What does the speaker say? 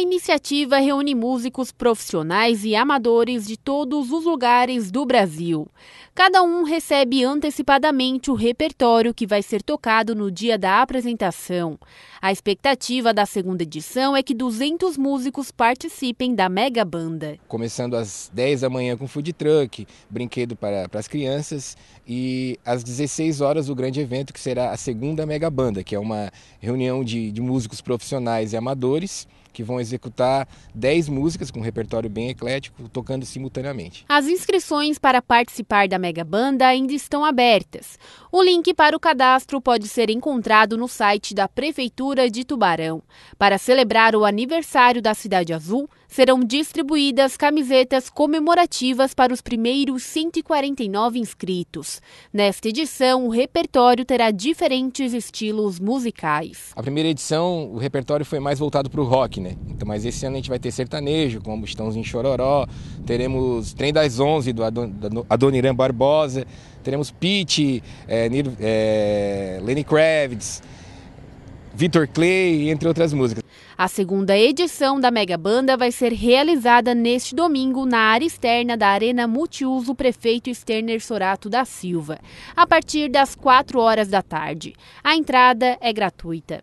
A iniciativa reúne músicos profissionais e amadores de todos os lugares do Brasil. Cada um recebe antecipadamente o repertório que vai ser tocado no dia da apresentação. A expectativa da segunda edição é que 200 músicos participem da mega banda. Começando às 10 da manhã com food truck, brinquedo para, para as crianças e às 16 horas o grande evento que será a segunda mega banda, que é uma reunião de, de músicos profissionais e amadores que vão executar 10 músicas com um repertório bem eclético, tocando simultaneamente. As inscrições para participar da mega banda ainda estão abertas. O link para o cadastro pode ser encontrado no site da Prefeitura de Tubarão. Para celebrar o aniversário da Cidade Azul, serão distribuídas camisetas comemorativas para os primeiros 149 inscritos. Nesta edição, o repertório terá diferentes estilos musicais. A primeira edição, o repertório foi mais voltado para o rock, né? Então, mas esse ano a gente vai ter sertanejo, como em Chororó, teremos Trem das Onze, do Adoniran Barbosa, teremos Pete, é, é, Lenny Kravitz, Vitor Clay, entre outras músicas. A segunda edição da Mega Banda vai ser realizada neste domingo na área externa da Arena Multiuso Prefeito Sterner Sorato da Silva, a partir das 4 horas da tarde. A entrada é gratuita.